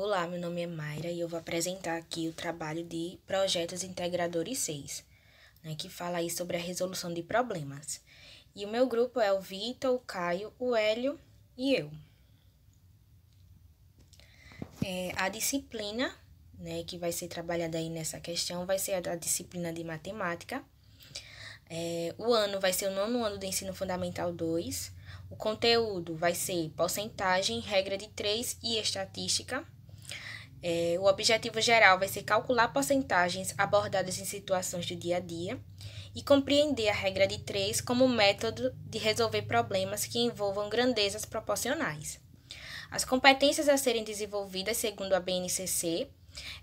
Olá, meu nome é Mayra e eu vou apresentar aqui o trabalho de Projetos Integradores 6, né, que fala aí sobre a resolução de problemas. E o meu grupo é o Vitor, o Caio, o Hélio e eu. É, a disciplina né, que vai ser trabalhada aí nessa questão vai ser a disciplina de matemática. É, o ano vai ser o nono ano do ensino fundamental 2. O conteúdo vai ser porcentagem, regra de 3 e estatística. É, o objetivo geral vai ser calcular porcentagens abordadas em situações do dia a dia e compreender a regra de três como método de resolver problemas que envolvam grandezas proporcionais. As competências a serem desenvolvidas segundo a BNCC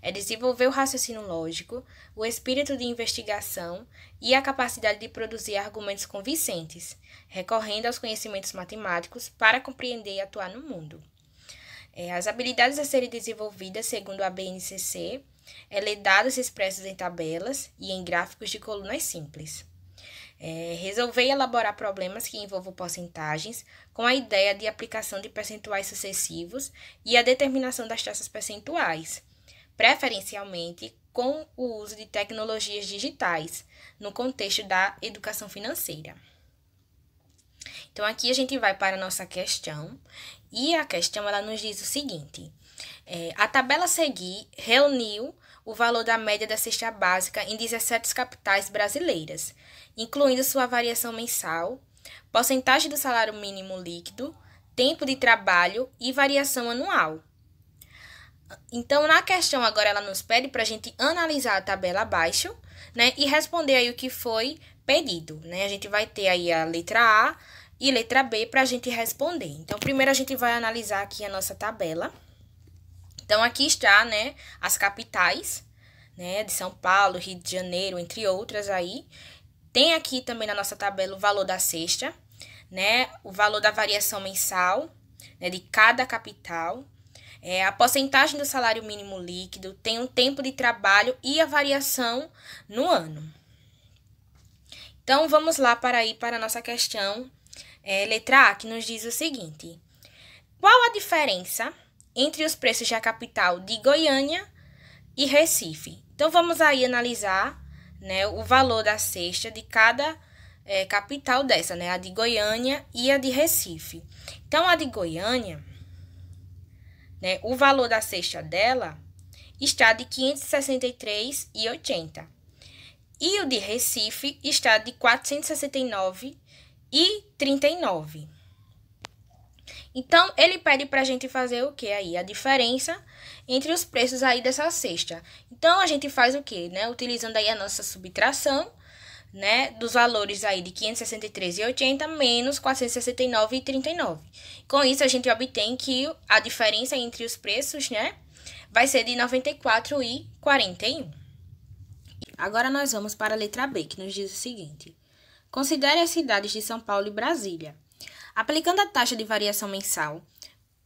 é desenvolver o raciocínio lógico, o espírito de investigação e a capacidade de produzir argumentos convincentes, recorrendo aos conhecimentos matemáticos para compreender e atuar no mundo. É, as habilidades a serem desenvolvidas, segundo a BNCC, ela é dados expressos em tabelas e em gráficos de colunas simples. É, resolver e elaborar problemas que envolvam porcentagens, com a ideia de aplicação de percentuais sucessivos e a determinação das taxas percentuais, preferencialmente com o uso de tecnologias digitais, no contexto da educação financeira. Então, aqui a gente vai para a nossa questão e a questão ela nos diz o seguinte: é, a tabela a seguir reuniu o valor da média da cesta básica em 17 capitais brasileiras, incluindo sua variação mensal, porcentagem do salário mínimo líquido, tempo de trabalho e variação anual. Então, na questão agora, ela nos pede para a gente analisar a tabela abaixo, né? E responder aí o que foi pedido, né? A gente vai ter aí a letra A, e letra B para a gente responder. Então, primeiro a gente vai analisar aqui a nossa tabela. Então, aqui está, né, as capitais, né, de São Paulo, Rio de Janeiro, entre outras aí. Tem aqui também na nossa tabela o valor da cesta, né, o valor da variação mensal, né, de cada capital, é, a porcentagem do salário mínimo líquido, tem o um tempo de trabalho e a variação no ano. Então, vamos lá para aí para a nossa questão é, letra A, que nos diz o seguinte: Qual a diferença entre os preços da capital de Goiânia e Recife? Então vamos aí analisar né, o valor da cesta de cada é, capital dessa, né, a de Goiânia e a de Recife. Então a de Goiânia, né, o valor da cesta dela está de 563,80. E o de Recife está de 469 e 39. Então, ele pede para a gente fazer o que aí? A diferença entre os preços aí dessa cesta. Então, a gente faz o que, né? Utilizando aí a nossa subtração, né? Dos valores aí de 563,80 menos 469,39. Com isso, a gente obtém que a diferença entre os preços, né? Vai ser de 94,41. Agora, nós vamos para a letra B, que nos diz o seguinte. Considere as cidades de São Paulo e Brasília. Aplicando a taxa de variação mensal,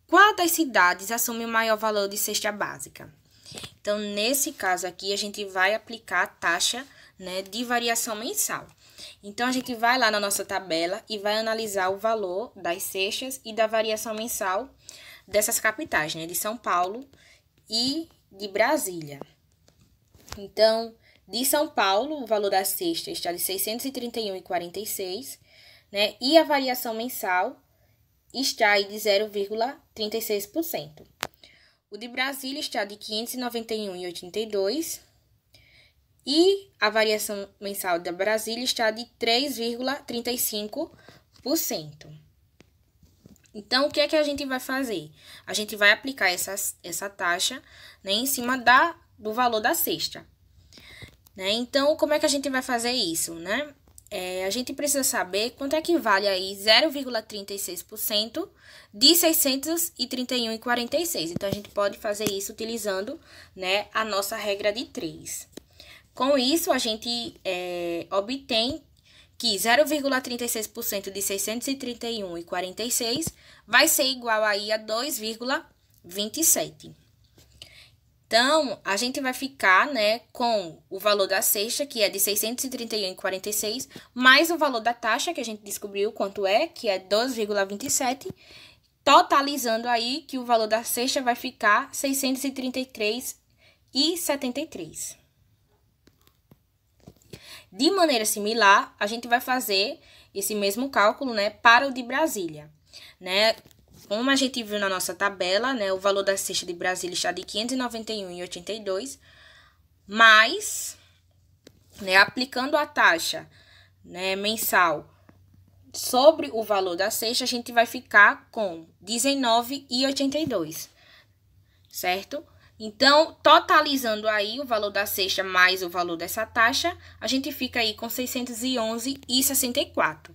qual das cidades assume o maior valor de cesta básica? Então, nesse caso aqui, a gente vai aplicar a taxa né, de variação mensal. Então, a gente vai lá na nossa tabela e vai analisar o valor das cestas e da variação mensal dessas capitais, né, de São Paulo e de Brasília. Então, de São Paulo, o valor da cesta está de R$ 631,46, né? E a variação mensal está aí de 0,36%. O de Brasília está de 591,82 e a variação mensal da Brasília está de 3,35%. Então, o que é que a gente vai fazer? A gente vai aplicar essa, essa taxa né, em cima da, do valor da cesta. Né? Então, como é que a gente vai fazer isso, né? É, a gente precisa saber quanto é que vale aí 0,36% de 631,46. Então, a gente pode fazer isso utilizando né, a nossa regra de 3. Com isso, a gente é, obtém que 0,36% de 631,46 vai ser igual aí a 2,27. Então, a gente vai ficar, né, com o valor da cesta, que é de 631,46, mais o valor da taxa, que a gente descobriu quanto é, que é 12,27, totalizando aí que o valor da cesta vai ficar 633,73. De maneira similar, a gente vai fazer esse mesmo cálculo, né, para o de Brasília, né? Como a gente viu na nossa tabela, né, o valor da cesta de Brasília está de 591,82, mas, né, aplicando a taxa né, mensal sobre o valor da cesta, a gente vai ficar com 19,82, certo? Então, totalizando aí o valor da cesta mais o valor dessa taxa, a gente fica aí com 611,64.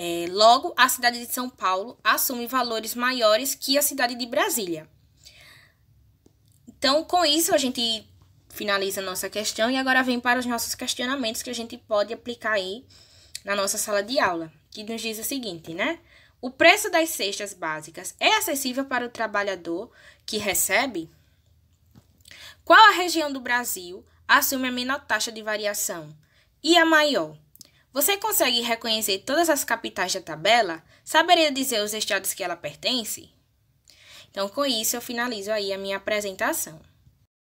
É, logo, a cidade de São Paulo assume valores maiores que a cidade de Brasília. Então, com isso, a gente finaliza a nossa questão e agora vem para os nossos questionamentos que a gente pode aplicar aí na nossa sala de aula, que nos diz o seguinte, né? O preço das cestas básicas é acessível para o trabalhador que recebe? Qual a região do Brasil assume a menor taxa de variação e a maior? Você consegue reconhecer todas as capitais da tabela? Saberia dizer os estados que ela pertence? Então, com isso, eu finalizo aí a minha apresentação.